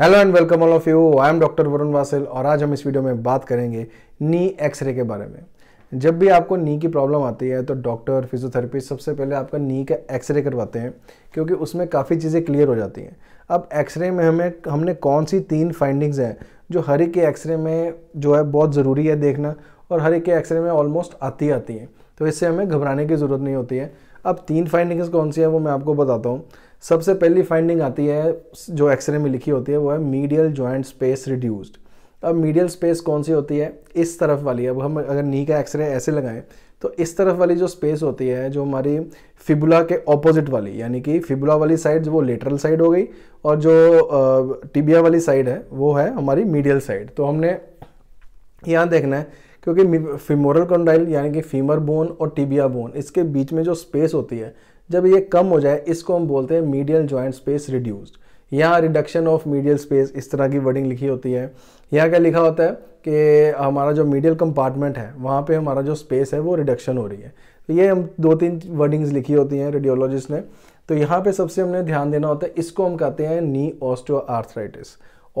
hello and welcome all of you I am doctor Varun Vasil और आज हम इस वीडियो में बात करेंगे नी एक्सरे के बारे में जब भी आपको नी की प्रॉब्लम आती है तो डॉक्टर फिजियोथेरेपिस्ट सबसे पहले आपका नी का एक्सरे करवाते हैं क्योंकि उसमें काफ़ी चीज़ें क्लियर हो जाती हैं अब एक्सरे में हमें हमने कौन सी तीन फाइंडिंग्स हैं जो हर एक के एक्सरे में जो है बहुत ज़रूरी है देखना और हर एक के एक्सरे में ऑलमोस्ट आती आती हैं तो इससे हमें घबराने की ज़रूरत नहीं होती है अब तीन फाइंडिंग्स कौन सी है वो मैं आपको बताता हूँ सबसे पहली फाइंडिंग आती है जो एक्सरे में लिखी होती है वो है मीडियल ज्वाइंट स्पेस रिड्यूस्ड अब मीडियल स्पेस कौन सी होती है इस तरफ वाली अब हम अगर नी का एक्सरे ऐसे लगाएं तो इस तरफ वाली जो स्पेस होती है जो हमारी फिबुला के ऑपोजिट वाली यानी कि फिबुला वाली साइड वो लेटरल साइड हो गई और जो टिबिया वाली साइड है वो है हमारी मीडियल साइड तो हमने यहाँ देखना है क्योंकि फिमोरल कॉन्डाइल यानी कि फीमर बोन और टिबिया बोन इसके बीच में जो स्पेस होती है जब ये कम हो जाए इसको हम बोलते हैं मीडियल ज्वाइंट स्पेस रिड्यूस्ड यहाँ रिडक्शन ऑफ मीडियल स्पेस इस तरह की वर्डिंग लिखी होती है यहाँ क्या लिखा होता है कि हमारा जो मीडियल कंपार्टमेंट है वहाँ पे हमारा जो स्पेस है वो रिडक्शन हो रही है तो ये हम दो तीन वर्डिंग्स लिखी होती हैं रेडियोलॉजिस्ट ने तो यहाँ पे सबसे हमने ध्यान देना होता है इसको हम कहते हैं knee osteoarthritis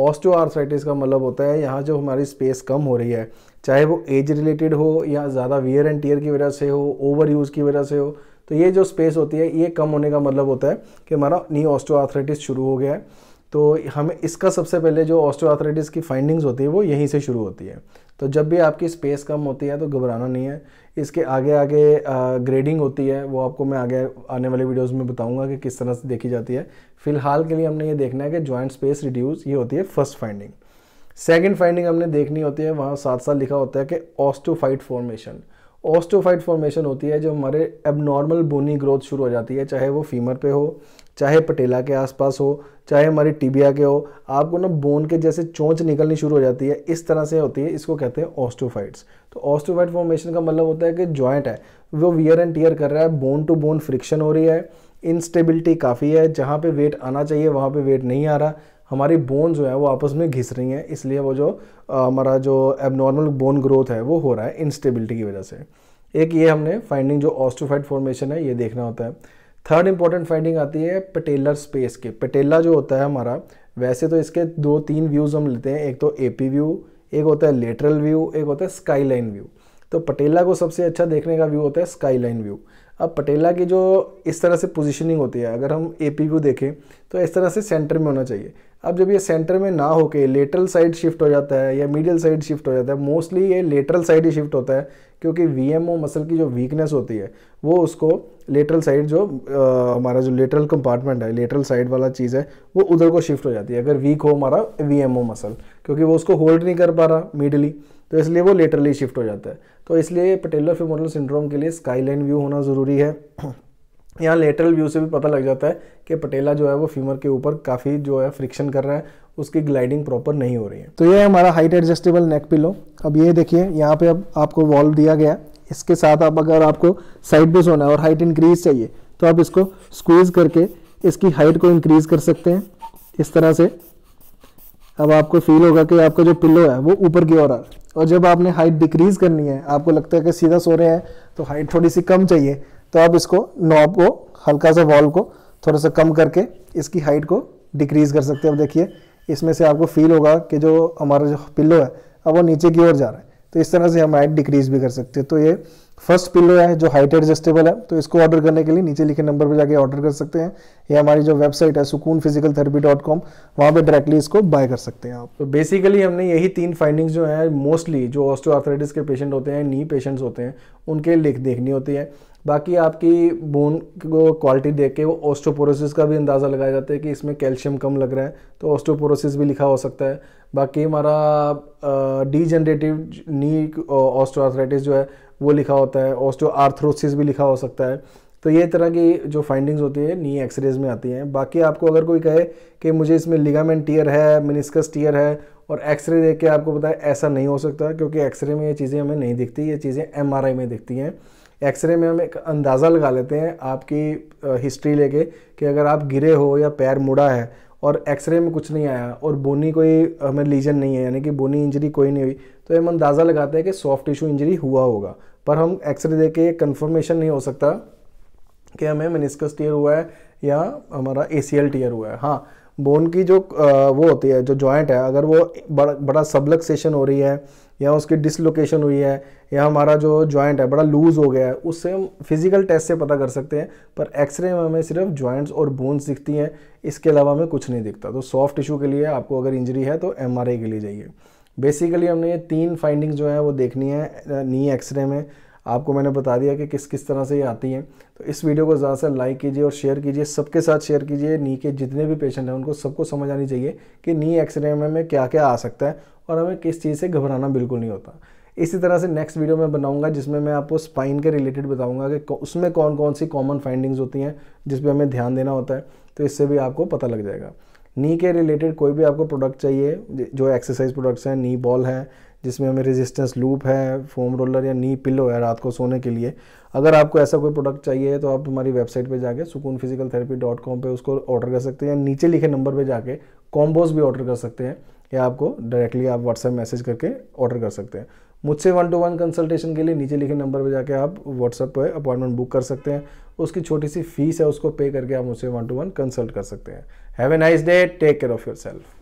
osteoarthritis का मतलब होता है यहाँ जो हमारी स्पेस कम हो रही है चाहे वो एज रिलेटेड हो या ज़्यादा वियर एंड टीयर की वजह से हो ओवर यूज़ की वजह से हो तो ये जो स्पेस होती है ये कम होने का मतलब होता है कि हमारा नी ऑस्टोआर्थराइटिस शुरू हो गया है तो हमें इसका सबसे पहले जो ऑस्टोआर्थराइटिस की फाइंडिंग्स होती है वो यहीं से शुरू होती है तो जब भी आपकी स्पेस कम होती है तो घबराना नहीं है इसके आगे आगे ग्रेडिंग होती है वो आपको मैं आगे आने वाले वीडियोज़ में बताऊँगा कि किस तरह से देखी जाती है फिलहाल के लिए हमने ये देखना है कि जॉइंट स्पेस रिड्यूस ये होती है फर्स्ट फाइंडिंग सेकेंड फाइंडिंग हमने देखनी होती है वहाँ साथ साथ लिखा होता है कि ऑस्टोफाइट फॉर्मेशन ऑस्टोफाइट फॉर्मेशन होती है जो हमारे एबनॉर्मल बोनी ग्रोथ शुरू हो जाती है चाहे वो फीमर पे हो चाहे पटेला के आसपास हो चाहे हमारी टिबिया के हो आपको ना बोन के जैसे चोंच निकलनी शुरू हो जाती है इस तरह से होती है इसको कहते हैं ऑस्टोफाइट्स तो ऑस्टोफाइट फॉर्मेशन का मतलब होता है कि जॉइंट है वो वियर एंड टीयर कर रहा है बोन टू बोन फ्रिक्शन हो रही है इनस्टेबिलिटी काफ़ी है जहाँ पे वेट आना चाहिए वहाँ पे वेट नहीं आ रहा हमारी बोन जो है वो आपस में घिस रही हैं इसलिए वो जो हमारा जो एबनॉर्मल बोन ग्रोथ है वो हो रहा है इंस्टेबिलिटी की वजह से एक ये हमने फाइंडिंग जो ऑस्टोफाइट फॉर्मेशन है ये देखना होता है थर्ड इंपॉर्टेंट फाइंडिंग आती है पटेलर स्पेस के पटेला जो होता है हमारा वैसे तो इसके दो तीन व्यूज़ हम लेते हैं एक तो ए व्यू एक होता है लेटरल व्यू एक होता है स्काईलाइन व्यू तो पटेला को सबसे अच्छा देखने का व्यू होता है स्काईलाइन व्यू अब पटेला की जो इस तरह से पोजीशनिंग होती है अगर हम ए को देखें तो इस तरह से सेंटर में होना चाहिए अब जब ये सेंटर में ना होके लेटरल साइड शिफ्ट हो जाता है या मीडियल साइड शिफ्ट हो जाता है मोस्टली ये लेटरल साइड ही शिफ्ट होता है क्योंकि वी मसल की जो वीकनेस होती है वो उसको लेटरल साइड जो आ, हमारा जो लेटरल कंपार्टमेंट है लेटरल साइड वाला चीज़ है वो उधर को शिफ्ट हो जाती है अगर वीक हो हमारा वी मसल क्योंकि वो उसको होल्ड नहीं कर पा रहा मिडली तो इसलिए वो लेटरली शिफ्ट हो जाता है तो इसलिए पटेलर फेमोरल सिंड्रोम के लिए स्काईलाइन व्यू होना ज़रूरी है यहाँ लेटरल व्यू से भी पता लग जाता है कि पटेला जो है वो फीमर के ऊपर काफ़ी जो है फ्रिक्शन कर रहा है उसकी ग्लाइडिंग प्रॉपर नहीं हो रही है तो ये है हमारा हाइट एडजस्टेबल नेक पिलो अब ये देखिए यहाँ पे अब आपको वॉल्व दिया गया इसके साथ आप अगर आपको साइड भी सोना है और हाइट इंक्रीज चाहिए तो आप इसको स्क्वीज करके इसकी हाइट को इंक्रीज कर सकते हैं इस तरह से अब आपको फील होगा कि आपका जो पिल्लो है वो ऊपर की ओर आ रहा है और जब आपने हाइट डिक्रीज करनी है आपको लगता है कि सीधा सो रहे हैं तो हाइट थोड़ी सी कम चाहिए तो आप इसको नॉब को हल्का सा वॉल को थोड़ा सा कम करके इसकी हाइट को डिक्रीज कर सकते हैं अब देखिए इसमें से आपको फील होगा कि जो हमारा जो पिल्लो है अब वो नीचे की ओर जा रहा है तो इस तरह से हम हाइट डिक्रीज भी कर सकते हैं तो ये फर्स्ट पिलो है जो हाइट एडजस्टेबल है तो इसको ऑर्डर करने के लिए नीचे लिखे नंबर पर जाके ऑर्डर कर सकते हैं ये हमारी जो वेबसाइट है सुकून फिजिकल थेरेपी डॉट कॉम वहाँ पर डायरेक्टली इसको बाय कर सकते हैं आप तो बेसिकली हमने यही तीन फाइंडिंग्स जो है मोस्टली जो ऑस्टोआर्थराइटिस के पेशेंट होते हैं नी पेशेंट्स होते हैं उनके लिख देखनी होती है बाकी आपकी बोन को क्वालिटी देख के वो ऑस्टोपोरोसिस का भी अंदाज़ा लगाया जाता है कि इसमें कैल्शियम कम लग रहा है तो ऑस्टोपोरोसिस भी लिखा हो सकता है बाकी हमारा डीजनरेटिव नी ऑस्टोआर्थराइटिस जो है वो लिखा होता है ऑस्टोआर्थ्रोसिस भी लिखा हो सकता है तो ये तरह की जो फाइंडिंग्स होती है नी एक्सरेज में आती हैं बाकी आपको अगर कोई कहे कि मुझे इसमें लिगामेंट टीयर है मिनिस्कस टीयर है और एक्सरे देख के आपको पता है ऐसा नहीं हो सकता क्योंकि एक्सरे में ये चीज़ें हमें नहीं दिखती ये चीज़ें एम में दिखती हैं एक्सरे में हम एक अंदाज़ा लगा लेते हैं आपकी हिस्ट्री लेके कि अगर आप गिरे हो या पैर मुड़ा है और एक्सरे में कुछ नहीं आया और बोनी कोई हमें लीजन नहीं है यानी कि बोनी इंजरी कोई नहीं हुई तो हम अंदाज़ा लगाते हैं कि सॉफ्ट टिश्यू इंजरी हुआ होगा पर हम एक्सरे दे के कन्फर्मेशन नहीं हो सकता कि हमें मिनिस्कस टीयर हुआ है या हमारा ए टीयर हुआ है हाँ बोन की जो वो होती है जो जॉइंट है अगर वो बड़ा बड़ा सबलक्सेशन हो रही है या उसकी डिसलोकेशन हुई है या हमारा जो जॉइंट है बड़ा लूज़ हो गया है उससे हम फिज़िकल टेस्ट से पता कर सकते हैं पर एक्सरे में हमें सिर्फ जॉइंट्स और बोन्स दिखती हैं इसके अलावा हमें कुछ नहीं दिखता तो सॉफ्ट टिश्यू के लिए आपको अगर इंजरी है तो एम के लिए जाइए बेसिकली हमने ये तीन फाइंडिंग्स जो है वो देखनी है नी एक्सरे में आपको मैंने बता दिया कि किस किस तरह से ये आती हैं तो इस वीडियो को ज़्यादा से लाइक कीजिए और शेयर कीजिए सबके साथ शेयर कीजिए नी के जितने भी पेशेंट हैं उनको सबको समझ आनी चाहिए कि नी एक्सरे में हमें क्या क्या आ सकता है और हमें किस चीज़ से घबराना बिल्कुल नहीं होता इसी तरह से नेक्स्ट वीडियो मैं बनाऊंगा जिसमें मैं आपको स्पाइन के रिलेटेड बताऊंगा कि उसमें कौन कौन सी कॉमन फाइंडिंग्स होती हैं जिस पर हमें ध्यान देना होता है तो इससे भी आपको पता लग जाएगा नी के रिलेटेड कोई भी आपको प्रोडक्ट चाहिए जो एक्सरसाइज प्रोडक्ट्स हैं नी बॉल हैं जिसमें हमें रेजिस्टेंस लूप है फोम रोलर या नी पिलो है रात को सोने के लिए अगर आपको ऐसा कोई प्रोडक्ट चाहिए तो आप हमारी वेबसाइट पे जाके सुकून फिजिकल थेरेपी डॉट कॉम पर उसको ऑर्डर कर सकते हैं या नीचे लिखे नंबर पे जाके कॉम्बोज भी ऑर्डर कर सकते हैं या आपको डायरेक्टली आप व्हाट्सएप मैसेज करके ऑर्डर कर सकते हैं मुझसे वन टू वन कंसल्टेशन के लिए नीचे लिखे नंबर पर जाके आप व्हाट्सएप पर अपॉइंटमेंट बुक कर सकते हैं उसकी छोटी सी फीस है उसको पे करके आप मुझसे वन टू वन कंसल्ट कर सकते हैं have a nice day take care of your self